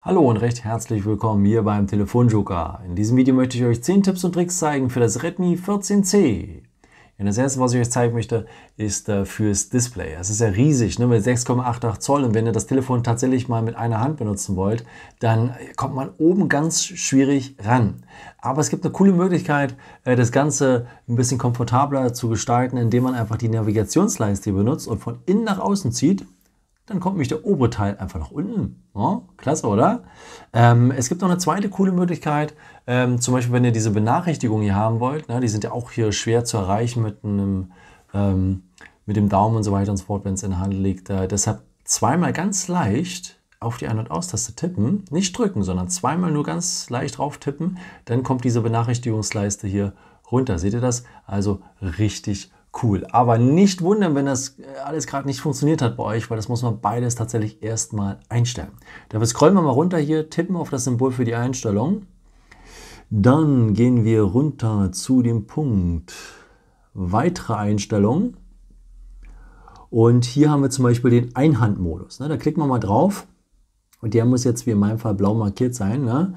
Hallo und recht herzlich willkommen hier beim Telefonjoker. In diesem Video möchte ich euch 10 Tipps und Tricks zeigen für das Redmi 14C. Und das erste, was ich euch zeigen möchte, ist äh, fürs Display. Es ist ja riesig, ne, mit 6,88 Zoll. Und wenn ihr das Telefon tatsächlich mal mit einer Hand benutzen wollt, dann kommt man oben ganz schwierig ran. Aber es gibt eine coole Möglichkeit, äh, das Ganze ein bisschen komfortabler zu gestalten, indem man einfach die Navigationsleiste benutzt und von innen nach außen zieht dann kommt nämlich der obere Teil einfach nach unten. Ja, klasse, oder? Ähm, es gibt noch eine zweite coole Möglichkeit, ähm, zum Beispiel, wenn ihr diese Benachrichtigungen hier haben wollt, ne, die sind ja auch hier schwer zu erreichen mit einem ähm, mit dem Daumen und so weiter und so fort, wenn es in der Hand liegt. Äh, deshalb zweimal ganz leicht auf die Ein- und Aus-Taste tippen, nicht drücken, sondern zweimal nur ganz leicht drauf tippen, dann kommt diese Benachrichtigungsleiste hier runter. Seht ihr das? Also richtig cool. Aber nicht wundern, wenn das äh, alles gerade nicht funktioniert hat bei euch, weil das muss man beides tatsächlich erstmal einstellen. Dafür scrollen wir mal runter hier, tippen auf das Symbol für die Einstellung. Dann gehen wir runter zu dem Punkt weitere Einstellungen. Und hier haben wir zum Beispiel den Einhandmodus. Ne? Da klicken wir mal drauf. Und der muss jetzt wie in meinem Fall blau markiert sein. Ne?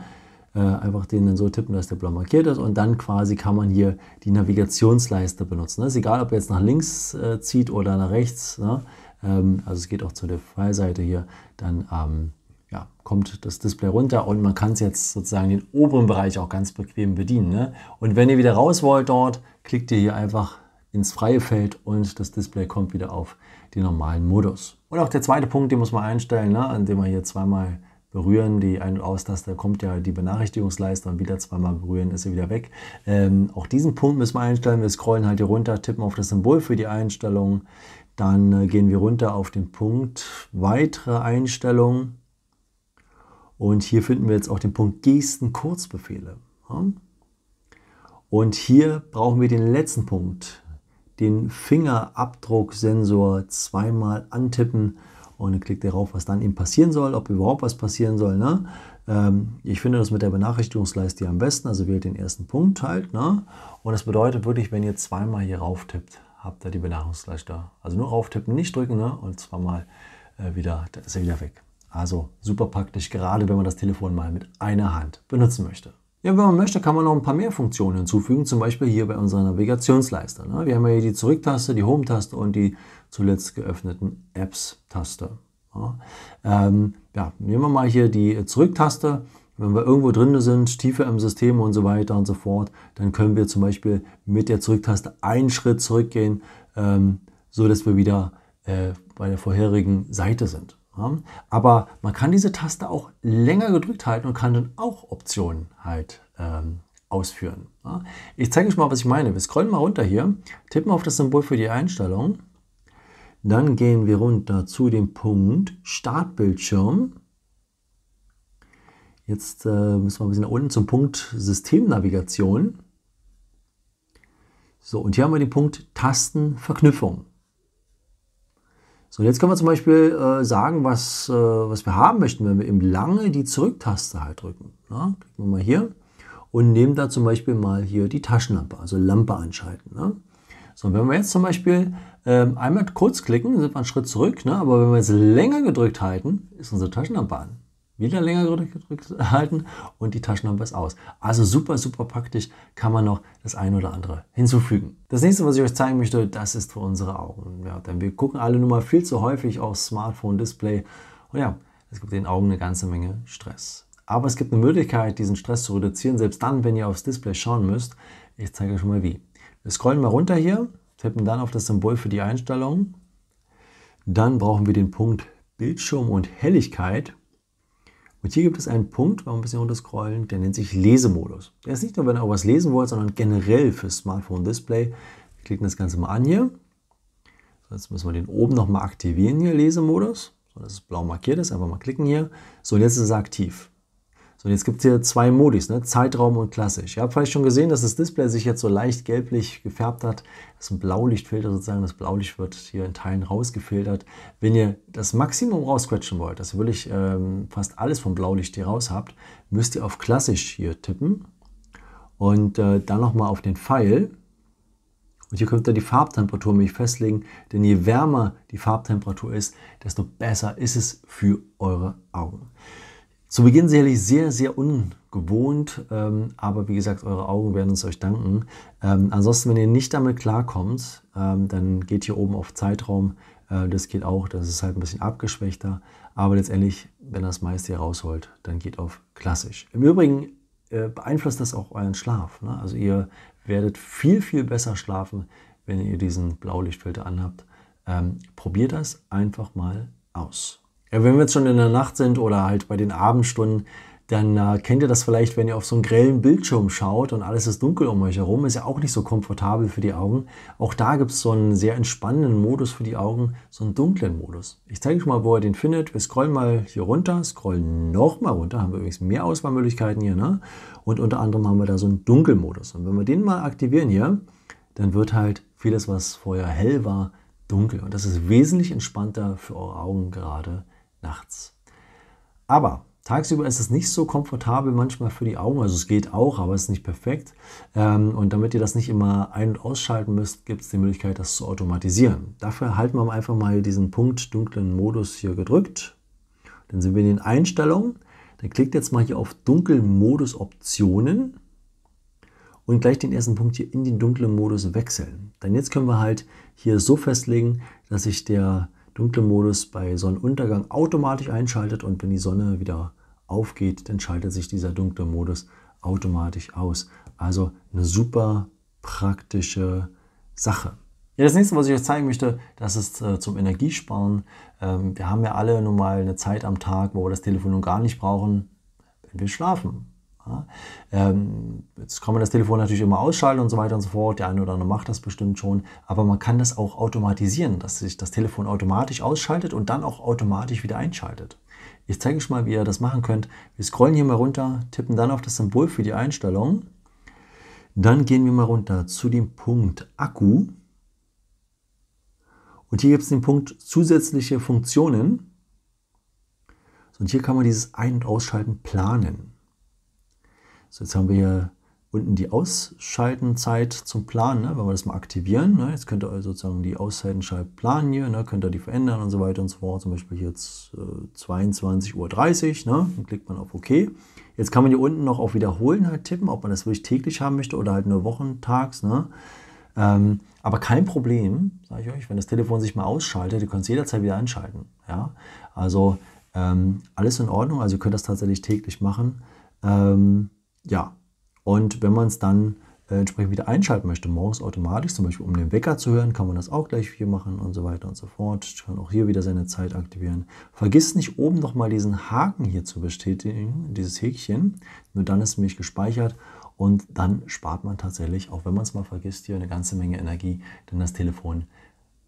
äh, einfach den dann so tippen, dass der blau markiert ist und dann quasi kann man hier die Navigationsleiste benutzen. Das ne? ist egal, ob er jetzt nach links äh, zieht oder nach rechts. Ne? Ähm, also es geht auch zu der Freiseite hier. Dann ähm, ja, kommt das Display runter und man kann es jetzt sozusagen den oberen Bereich auch ganz bequem bedienen. Ne? Und wenn ihr wieder raus wollt dort, klickt ihr hier einfach ins freie Feld und das Display kommt wieder auf den normalen Modus. Und auch der zweite Punkt, den muss man einstellen, ne? indem man hier zweimal berühren. Die Ein- und Austaste kommt ja die Benachrichtigungsleiste und wieder zweimal berühren ist sie wieder weg. Ähm, auch diesen Punkt müssen wir einstellen. Wir scrollen halt hier runter, tippen auf das Symbol für die Einstellungen. Dann äh, gehen wir runter auf den Punkt weitere Einstellungen. Und hier finden wir jetzt auch den Punkt Gesten Kurzbefehle. Und hier brauchen wir den letzten Punkt, den Fingerabdrucksensor zweimal antippen und dann klickt er drauf, was dann ihm passieren soll, ob überhaupt was passieren soll. Ne? Ähm, ich finde das mit der Benachrichtigungsleiste am besten, also wählt den ersten Punkt halt. Ne? Und das bedeutet wirklich, wenn ihr zweimal hier rauf tippt, habt ihr die Benachrichtigungsleiste. Also nur rauftippen, nicht drücken ne? und zweimal äh, wieder, dann ist er wieder weg. Also super praktisch, gerade wenn man das Telefon mal mit einer Hand benutzen möchte. Ja, wenn man möchte, kann man noch ein paar mehr Funktionen hinzufügen, zum Beispiel hier bei unserer Navigationsleiste. Ne? Wir haben ja hier die Zurücktaste, die Home-Taste und die zuletzt geöffneten Apps-Taste. Ja. Ähm, ja, nehmen wir mal hier die Zurück-Taste. Wenn wir irgendwo drin sind, tiefer im System und so weiter und so fort, dann können wir zum Beispiel mit der Zurücktaste einen Schritt zurückgehen, ähm, so dass wir wieder äh, bei der vorherigen Seite sind. Ja. Aber man kann diese Taste auch länger gedrückt halten und kann dann auch Optionen halt ähm, ausführen. Ja. Ich zeige euch mal, was ich meine. Wir scrollen mal runter hier, tippen auf das Symbol für die Einstellung dann gehen wir runter zu dem Punkt Startbildschirm. Jetzt äh, müssen wir ein bisschen nach unten zum Punkt Systemnavigation. So, und hier haben wir den Punkt Tastenverknüpfung. So, und jetzt können wir zum Beispiel äh, sagen, was, äh, was wir haben möchten, wenn wir eben lange die Zurücktaste halt drücken. Ja, klicken wir mal hier und nehmen da zum Beispiel mal hier die Taschenlampe, also Lampe anschalten. Ne? So, wenn wir jetzt zum Beispiel ähm, einmal kurz klicken, sind wir einen Schritt zurück, ne? aber wenn wir es länger gedrückt halten, ist unsere Taschenlampe an. Wieder länger gedrückt äh, halten und die Taschenlampe ist aus. Also super, super praktisch kann man noch das ein oder andere hinzufügen. Das nächste, was ich euch zeigen möchte, das ist für unsere Augen. Ja, denn wir gucken alle nur mal viel zu häufig aufs Smartphone-Display und ja, es gibt den Augen eine ganze Menge Stress. Aber es gibt eine Möglichkeit, diesen Stress zu reduzieren, selbst dann, wenn ihr aufs Display schauen müsst. Ich zeige euch schon mal wie. Wir scrollen mal runter hier Tappen dann auf das Symbol für die Einstellung. Dann brauchen wir den Punkt Bildschirm und Helligkeit. Und hier gibt es einen Punkt, wenn ein bisschen runterscrollen, der nennt sich Lesemodus. Der ist nicht nur, wenn ihr auch was lesen wollt, sondern generell für Smartphone-Display. Wir klicken das Ganze mal an hier. So, jetzt müssen wir den oben nochmal aktivieren hier, Lesemodus. So, dass es blau markiert das einfach mal klicken hier. So, und jetzt ist es aktiv. So, und jetzt gibt es hier zwei Modis, ne? Zeitraum und klassisch. Ihr habt vielleicht schon gesehen, dass das Display sich jetzt so leicht gelblich gefärbt hat. Das ist ein Blaulichtfilter sozusagen. Das Blaulicht wird hier in Teilen rausgefiltert. Wenn ihr das Maximum rausquetschen wollt, dass ihr wirklich ähm, fast alles vom Blaulicht hier raus habt, müsst ihr auf klassisch hier tippen und äh, dann nochmal auf den Pfeil. Und hier könnt ihr die Farbtemperatur nämlich festlegen, denn je wärmer die Farbtemperatur ist, desto besser ist es für eure Augen. Zu Beginn sicherlich sehr, sehr ungewohnt, ähm, aber wie gesagt, eure Augen werden es euch danken. Ähm, ansonsten, wenn ihr nicht damit klarkommt, ähm, dann geht hier oben auf Zeitraum. Äh, das geht auch, das ist halt ein bisschen abgeschwächter. Aber letztendlich, wenn das meiste hier rausholt, dann geht auf klassisch. Im Übrigen äh, beeinflusst das auch euren Schlaf. Ne? Also ihr werdet viel, viel besser schlafen, wenn ihr diesen Blaulichtfilter anhabt. Ähm, probiert das einfach mal aus. Ja, wenn wir jetzt schon in der Nacht sind oder halt bei den Abendstunden, dann äh, kennt ihr das vielleicht, wenn ihr auf so einen grellen Bildschirm schaut und alles ist dunkel um euch herum, ist ja auch nicht so komfortabel für die Augen. Auch da gibt es so einen sehr entspannenden Modus für die Augen, so einen dunklen Modus. Ich zeige euch mal, wo ihr den findet. Wir scrollen mal hier runter, scrollen nochmal runter, haben wir übrigens mehr Auswahlmöglichkeiten hier. Ne? Und unter anderem haben wir da so einen Dunkelmodus. Und wenn wir den mal aktivieren hier, dann wird halt vieles, was vorher hell war, dunkel. Und das ist wesentlich entspannter für eure Augen gerade nachts. Aber tagsüber ist es nicht so komfortabel manchmal für die Augen. Also es geht auch, aber es ist nicht perfekt. Ähm, und damit ihr das nicht immer ein- und ausschalten müsst, gibt es die Möglichkeit, das zu automatisieren. Dafür halten wir einfach mal diesen Punkt dunklen Modus hier gedrückt. Dann sind wir in den Einstellungen. Dann klickt jetzt mal hier auf dunklen Modus Optionen und gleich den ersten Punkt hier in den dunklen Modus wechseln. Denn jetzt können wir halt hier so festlegen, dass sich der dunkle Modus bei Sonnenuntergang automatisch einschaltet und wenn die Sonne wieder aufgeht, dann schaltet sich dieser dunkle Modus automatisch aus. Also eine super praktische Sache. Ja, das nächste, was ich euch zeigen möchte, das ist äh, zum Energiesparen. Ähm, wir haben ja alle nun mal eine Zeit am Tag, wo wir das Telefon nun gar nicht brauchen, wenn wir schlafen. Ähm, jetzt kann man das Telefon natürlich immer ausschalten und so weiter und so fort. Der eine oder andere macht das bestimmt schon. Aber man kann das auch automatisieren, dass sich das Telefon automatisch ausschaltet und dann auch automatisch wieder einschaltet. Ich zeige euch mal, wie ihr das machen könnt. Wir scrollen hier mal runter, tippen dann auf das Symbol für die Einstellung. Dann gehen wir mal runter zu dem Punkt Akku. Und hier gibt es den Punkt zusätzliche Funktionen. Und hier kann man dieses Ein- und Ausschalten planen. So, jetzt haben wir hier unten die Ausschaltenzeit zum Planen, ne? wenn wir das mal aktivieren. Ne? Jetzt könnt ihr also sozusagen die Ausschaltenschalt planen hier, ne? könnt ihr die verändern und so weiter und so fort. Zum Beispiel jetzt äh, 22.30 Uhr, ne? dann klickt man auf OK. Jetzt kann man hier unten noch auf Wiederholen halt tippen, ob man das wirklich täglich haben möchte oder halt nur wochentags. Ne? Ähm, aber kein Problem, sage ich euch, wenn das Telefon sich mal ausschaltet, ihr könnt es jederzeit wieder einschalten. Ja? Also ähm, alles in Ordnung, also ihr könnt das tatsächlich täglich machen. Ähm, ja, und wenn man es dann äh, entsprechend wieder einschalten möchte, morgens automatisch, zum Beispiel um den Wecker zu hören, kann man das auch gleich hier machen und so weiter und so fort. Ich kann auch hier wieder seine Zeit aktivieren. Vergiss nicht oben nochmal diesen Haken hier zu bestätigen, dieses Häkchen. Nur dann ist es nämlich gespeichert und dann spart man tatsächlich, auch wenn man es mal vergisst, hier eine ganze Menge Energie, denn das Telefon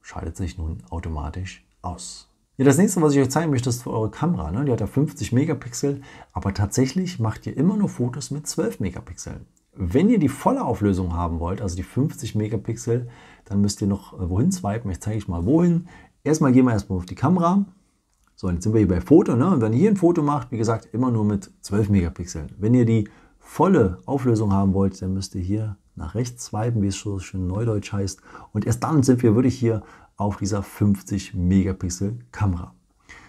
schaltet sich nun automatisch aus. Ja, das nächste, was ich euch zeigen möchte, ist für eure Kamera. Ne? Die hat ja 50 Megapixel, aber tatsächlich macht ihr immer nur Fotos mit 12 Megapixeln. Wenn ihr die volle Auflösung haben wollt, also die 50 Megapixel, dann müsst ihr noch äh, wohin swipen. Ich zeige euch mal wohin. Erstmal gehen wir erstmal auf die Kamera. So, jetzt sind wir hier bei Foto. Ne? Und wenn ihr hier ein Foto macht, wie gesagt, immer nur mit 12 Megapixeln. Wenn ihr die volle Auflösung haben wollt, dann müsst ihr hier nach rechts swipen, wie es so schön neudeutsch heißt. Und erst dann sind wir wirklich hier auf dieser 50 Megapixel Kamera.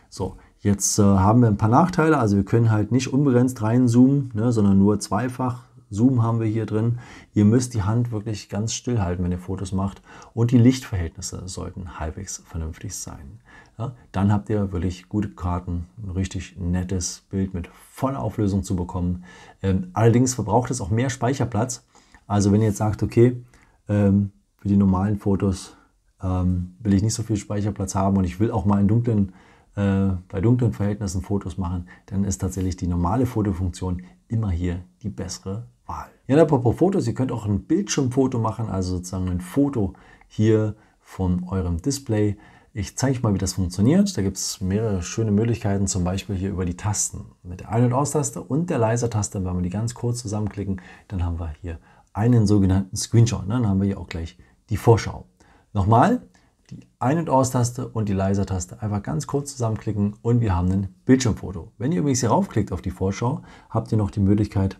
So, jetzt äh, haben wir ein paar Nachteile. Also wir können halt nicht unbegrenzt reinzoomen, ne, sondern nur zweifach. Zoom haben wir hier drin. Ihr müsst die Hand wirklich ganz still halten, wenn ihr Fotos macht. Und die Lichtverhältnisse sollten halbwegs vernünftig sein. Ja, dann habt ihr wirklich gute Karten, ein richtig nettes Bild mit voller Auflösung zu bekommen. Ähm, allerdings verbraucht es auch mehr Speicherplatz. Also wenn ihr jetzt sagt, okay, ähm, für die normalen Fotos ähm, will ich nicht so viel Speicherplatz haben und ich will auch mal in dunklen, äh, bei dunklen Verhältnissen Fotos machen, dann ist tatsächlich die normale Fotofunktion immer hier die bessere Wahl. Ja, apropos Fotos, ihr könnt auch ein Bildschirmfoto machen, also sozusagen ein Foto hier von eurem Display. Ich zeige euch mal, wie das funktioniert. Da gibt es mehrere schöne Möglichkeiten, zum Beispiel hier über die Tasten. Mit der Ein- und Aus-Taste und der Leiser-Taste, wenn wir die ganz kurz zusammenklicken, dann haben wir hier einen sogenannten Screenshot. Ne? Dann haben wir hier auch gleich die Vorschau. Nochmal, die Ein- und Aus-Taste und die Leiser-Taste einfach ganz kurz zusammenklicken und wir haben ein Bildschirmfoto. Wenn ihr übrigens hier raufklickt auf die Vorschau, habt ihr noch die Möglichkeit,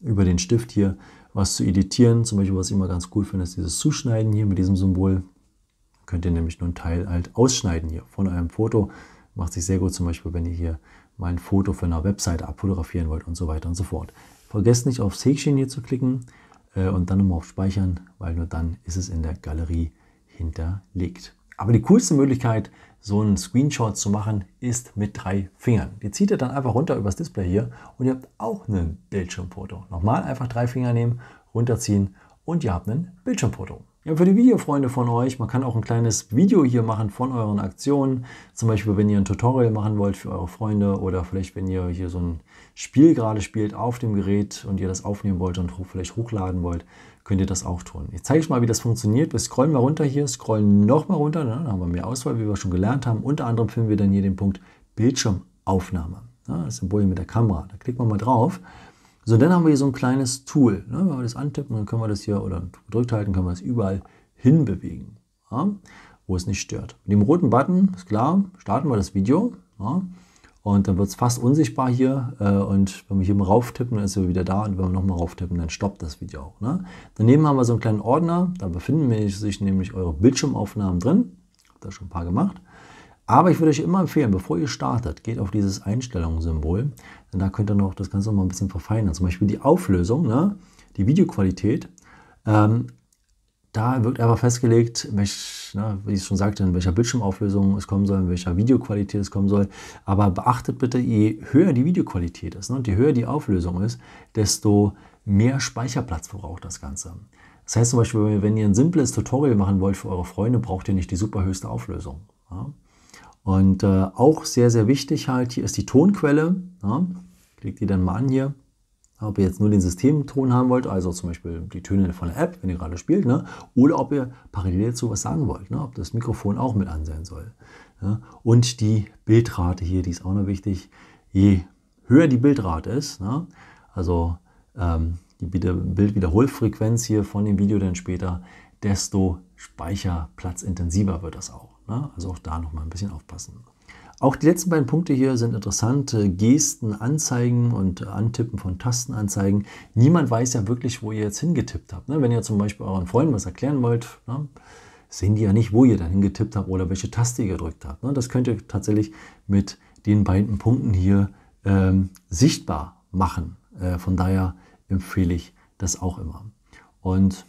über den Stift hier was zu editieren. Zum Beispiel, was ich immer ganz cool finde, ist dieses Zuschneiden hier mit diesem Symbol. könnt ihr nämlich nur einen Teil halt ausschneiden hier von eurem Foto. Macht sich sehr gut zum Beispiel, wenn ihr hier mal ein Foto von einer Webseite abfotografieren wollt und so weiter und so fort. Vergesst nicht aufs Häkchen hier zu klicken. Äh, und dann nochmal auf Speichern, weil nur dann ist es in der Galerie hinterlegt. Aber die coolste Möglichkeit, so einen Screenshot zu machen, ist mit drei Fingern. Die zieht ihr dann einfach runter übers Display hier und ihr habt auch ein Bildschirmfoto. Nochmal einfach drei Finger nehmen, runterziehen und ihr habt ein Bildschirmfoto. Ja, für die Videofreunde von euch, man kann auch ein kleines Video hier machen von euren Aktionen. Zum Beispiel, wenn ihr ein Tutorial machen wollt für eure Freunde oder vielleicht, wenn ihr hier so ein Spiel gerade spielt auf dem Gerät und ihr das aufnehmen wollt und vielleicht hochladen wollt, könnt ihr das auch tun. Ich zeige euch mal, wie das funktioniert. Wir scrollen mal runter hier, scrollen nochmal runter, ne? dann haben wir mehr Auswahl, wie wir schon gelernt haben. Unter anderem finden wir dann hier den Punkt Bildschirmaufnahme. das Symbol hier mit der Kamera. Da klicken wir mal drauf so, dann haben wir hier so ein kleines Tool. Ne? Wenn wir das antippen, dann können wir das hier oder gedrückt halten, können wir das überall hinbewegen, ja? wo es nicht stört. Mit dem roten Button, ist klar, starten wir das Video. Ja? Und dann wird es fast unsichtbar hier. Äh, und wenn wir hier mal rauftippen, dann ist er wieder da. Und wenn wir nochmal rauftippen, dann stoppt das Video auch. Ne? Daneben haben wir so einen kleinen Ordner. Da befinden sich nämlich eure Bildschirmaufnahmen drin. Ich habe da schon ein paar gemacht. Aber ich würde euch immer empfehlen, bevor ihr startet, geht auf dieses Einstellungssymbol, denn da könnt ihr noch das Ganze noch mal ein bisschen verfeinern. Zum Beispiel die Auflösung, ne? die Videoqualität. Ähm, da wird einfach festgelegt, welch, na, ne, wie ich schon sagte, in welcher Bildschirmauflösung es kommen soll, in welcher Videoqualität es kommen soll. Aber beachtet bitte, je höher die Videoqualität ist ne, und je höher die Auflösung ist, desto mehr Speicherplatz verbraucht das Ganze. Das heißt zum Beispiel, wenn ihr ein simples Tutorial machen wollt für eure Freunde, braucht ihr nicht die superhöchste Auflösung. Ja? Und äh, auch sehr, sehr wichtig halt, hier ist die Tonquelle. Ja, klickt ihr dann mal an hier. Ob ihr jetzt nur den Systemton haben wollt, also zum Beispiel die Töne von der App, wenn ihr gerade spielt, ne? oder ob ihr parallel dazu was sagen wollt, ne? ob das Mikrofon auch mit ansehen soll. Ne? Und die Bildrate hier, die ist auch noch wichtig. Je höher die Bildrate ist, ne? also ähm, die Bildwiederholfrequenz hier von dem Video dann später, desto speicherplatzintensiver wird das auch. Ne? Also auch da nochmal ein bisschen aufpassen. Auch die letzten beiden Punkte hier sind interessante Gesten, Anzeigen und Antippen von Tastenanzeigen. Niemand weiß ja wirklich, wo ihr jetzt hingetippt habt. Ne? Wenn ihr zum Beispiel euren Freunden was erklären wollt, ne? sehen die ja nicht, wo ihr dann hingetippt habt oder welche Taste ihr gedrückt habt. Ne? Das könnt ihr tatsächlich mit den beiden Punkten hier ähm, sichtbar machen. Äh, von daher empfehle ich das auch immer. Und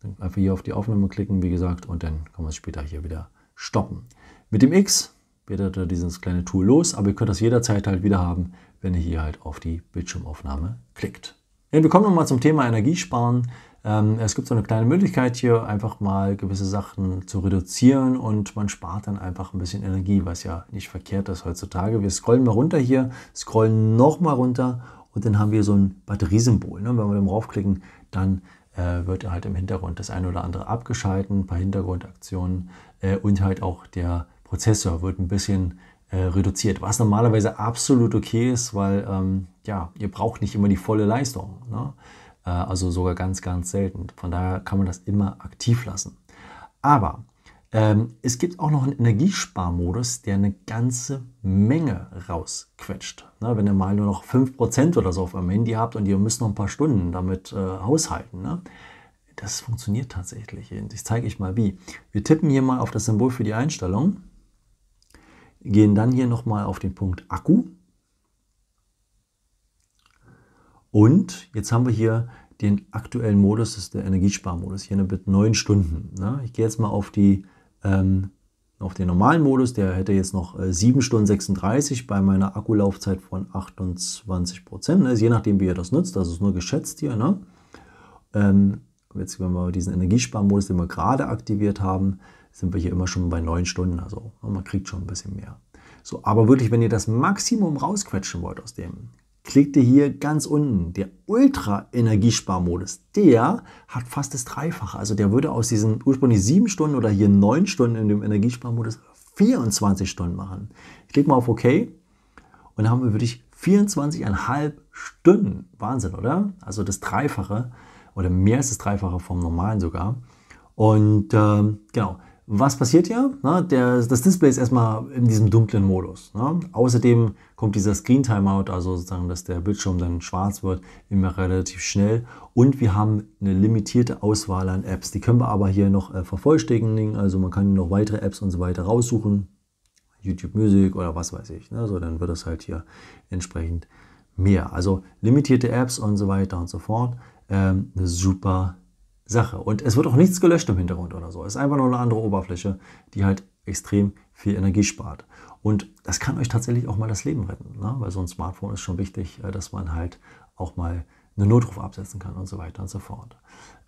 dann einfach hier auf die Aufnahme klicken, wie gesagt, und dann kann man es später hier wieder stoppen. Mit dem X wird da dieses kleine Tool los, aber ihr könnt das jederzeit halt wieder haben, wenn ihr hier halt auf die Bildschirmaufnahme klickt. Ja, wir kommen nochmal zum Thema Energiesparen. Ähm, es gibt so eine kleine Möglichkeit hier, einfach mal gewisse Sachen zu reduzieren und man spart dann einfach ein bisschen Energie, was ja nicht verkehrt ist heutzutage. Wir scrollen mal runter hier, scrollen nochmal runter und dann haben wir so ein Batteriesymbol. Ne? Wenn wir dann draufklicken, dann äh, wird halt im Hintergrund das eine oder andere abgeschalten, ein paar Hintergrundaktionen äh, und halt auch der Prozessor wird ein bisschen äh, reduziert, was normalerweise absolut okay ist, weil ähm, ja, ihr braucht nicht immer die volle Leistung. Ne? Äh, also sogar ganz, ganz selten. Von daher kann man das immer aktiv lassen. Aber ähm, es gibt auch noch einen Energiesparmodus, der eine ganze Menge rausquetscht. Ne, wenn ihr mal nur noch 5% oder so auf eurem Handy habt und ihr müsst noch ein paar Stunden damit äh, haushalten. Ne? Das funktioniert tatsächlich. ich zeige euch mal wie. Wir tippen hier mal auf das Symbol für die Einstellung, gehen dann hier nochmal auf den Punkt Akku. Und jetzt haben wir hier den aktuellen Modus, das ist der Energiesparmodus, hier mit 9 Stunden. Ne? Ich gehe jetzt mal auf die ähm, auf den normalen Modus, der hätte jetzt noch äh, 7 Stunden 36 bei meiner Akkulaufzeit von 28 Prozent. Ne? je nachdem, wie ihr das nutzt, das ist nur geschätzt hier. Ne? Ähm, jetzt, wenn wir diesen Energiesparmodus, den wir gerade aktiviert haben, sind wir hier immer schon bei 9 Stunden. Also man kriegt schon ein bisschen mehr. So, aber wirklich, wenn ihr das Maximum rausquetschen wollt aus dem Klickt ihr hier ganz unten, der Ultra-Energiesparmodus, der hat fast das Dreifache. Also der würde aus diesen ursprünglich sieben Stunden oder hier neun Stunden in dem Energiesparmodus 24 Stunden machen. Ich klicke mal auf OK und dann haben wir wirklich 24,5 Stunden. Wahnsinn, oder? Also das Dreifache oder mehr als das Dreifache vom normalen sogar. Und äh, genau, was passiert ja? Na, der, das Display ist erstmal in diesem dunklen Modus. Na? Ne? Außerdem kommt dieser Screen Timeout, also sozusagen, dass der Bildschirm dann schwarz wird, immer relativ schnell. Und wir haben eine limitierte Auswahl an Apps. Die können wir aber hier noch äh, vervollständigen. Also man kann noch weitere Apps und so weiter raussuchen. YouTube Music oder was weiß ich. Ne? So, dann wird das halt hier entsprechend mehr. Also limitierte Apps und so weiter und so fort. Ähm, eine super Sache. Und es wird auch nichts gelöscht im Hintergrund oder so. Es ist einfach nur eine andere Oberfläche, die halt extrem viel Energie spart. Und das kann euch tatsächlich auch mal das Leben retten, ne? weil so ein Smartphone ist schon wichtig, äh, dass man halt auch mal einen Notruf absetzen kann und so weiter und so fort.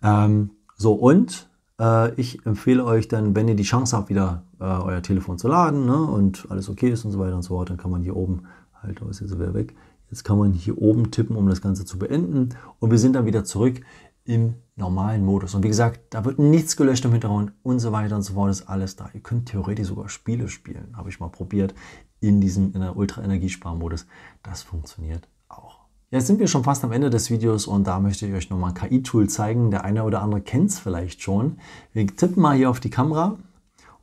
Ähm, so, und äh, ich empfehle euch dann, wenn ihr die Chance habt, wieder äh, euer Telefon zu laden ne? und alles okay ist und so weiter und so fort, dann kann man hier oben, halt, da oh, ist jetzt wieder weg, jetzt kann man hier oben tippen, um das Ganze zu beenden. Und wir sind dann wieder zurück im normalen Modus. Und wie gesagt, da wird nichts gelöscht im Hintergrund und so weiter und so fort, ist alles da. Ihr könnt theoretisch sogar Spiele spielen, habe ich mal probiert, in diesem Ultra-Energiesparmodus. Das funktioniert auch. Jetzt sind wir schon fast am Ende des Videos und da möchte ich euch nochmal ein KI-Tool zeigen. Der eine oder andere kennt es vielleicht schon. Wir tippen mal hier auf die Kamera und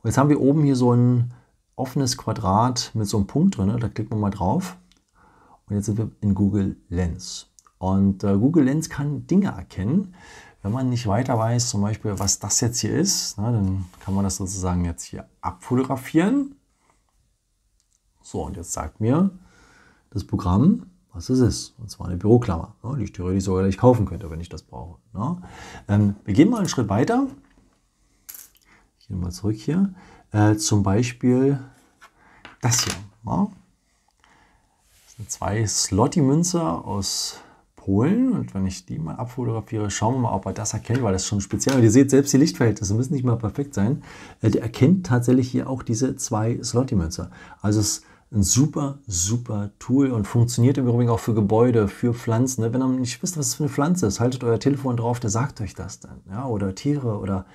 jetzt haben wir oben hier so ein offenes Quadrat mit so einem Punkt drin. Ne? Da klicken wir mal drauf und jetzt sind wir in Google Lens. Und äh, Google Lens kann Dinge erkennen. Wenn man nicht weiter weiß, zum Beispiel, was das jetzt hier ist, na, ne, dann kann man das sozusagen jetzt hier abfotografieren. So, und jetzt sagt mir das Programm, was es ist. Und zwar eine Büroklammer, ne, die ich theoretisch sogar nicht kaufen könnte, wenn ich das brauche. Ne. Ähm, wir gehen mal einen Schritt weiter. Ich gehe mal zurück hier. Äh, zum Beispiel das hier. Ne. Das ist eine slotty münze aus holen. Und wenn ich die mal abfotografiere, schauen wir mal, ob er das erkennt, weil das ist schon speziell. Und ihr seht selbst die Lichtverhältnisse müssen nicht mal perfekt sein. Äh, der erkennt tatsächlich hier auch diese zwei Slotty-Münzer. Also es ist ein super, super Tool und funktioniert im Übrigen auch für Gebäude, für Pflanzen. Ne? Wenn ihr nicht wisst, was es für eine Pflanze ist, haltet euer Telefon drauf, der sagt euch das dann. Ja, oder Tiere oder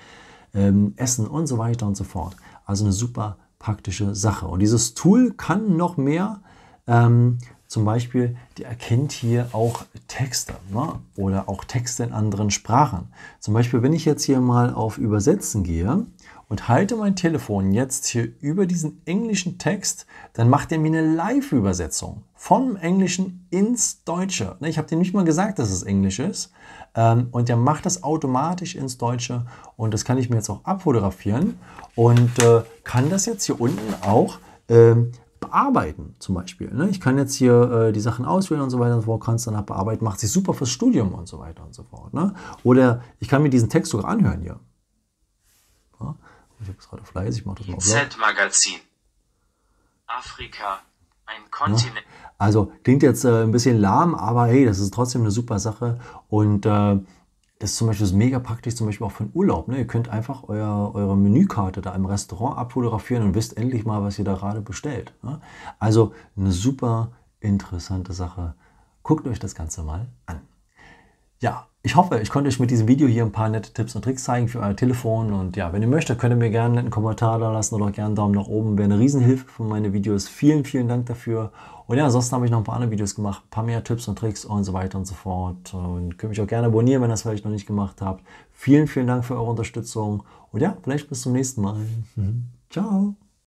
ähm, Essen und so weiter und so fort. Also eine super praktische Sache. Und dieses Tool kann noch mehr ähm, zum Beispiel, der erkennt hier auch Texte ne? oder auch Texte in anderen Sprachen. Zum Beispiel, wenn ich jetzt hier mal auf Übersetzen gehe und halte mein Telefon jetzt hier über diesen englischen Text, dann macht er mir eine Live-Übersetzung vom Englischen ins Deutsche. Ne, ich habe dir nicht mal gesagt, dass es Englisch ist. Ähm, und der macht das automatisch ins Deutsche und das kann ich mir jetzt auch abfotografieren und äh, kann das jetzt hier unten auch ähm, bearbeiten zum Beispiel. Ne? Ich kann jetzt hier äh, die Sachen auswählen und so weiter und so fort, kann es danach bearbeiten, macht sich super fürs Studium und so weiter und so fort. Ne? Oder ich kann mir diesen Text sogar anhören hier. Ja? Ich habe es gerade fleißig, ich mache das mal. Z-Magazin. Afrika, ein Kontinent. Ja? Also klingt jetzt äh, ein bisschen lahm, aber hey, das ist trotzdem eine super Sache und äh, das ist zum Beispiel mega praktisch, zum Beispiel auch für den Urlaub. Ne? Ihr könnt einfach euer, eure Menükarte da im Restaurant abfotografieren und wisst endlich mal, was ihr da gerade bestellt. Ne? Also eine super interessante Sache. Guckt euch das Ganze mal an. Ja, ich hoffe, ich konnte euch mit diesem Video hier ein paar nette Tipps und Tricks zeigen für euer Telefon. Und ja, wenn ihr möchtet, könnt ihr mir gerne einen Kommentar da lassen oder auch gerne einen Daumen nach oben. Wäre eine Riesenhilfe für meine Videos. Vielen, vielen Dank dafür. Und ja, ansonsten habe ich noch ein paar andere Videos gemacht, ein paar mehr Tipps und Tricks und so weiter und so fort. Und könnt mich auch gerne abonnieren, wenn ihr das vielleicht noch nicht gemacht habt. Vielen, vielen Dank für eure Unterstützung. Und ja, vielleicht bis zum nächsten Mal. Mhm. Ciao.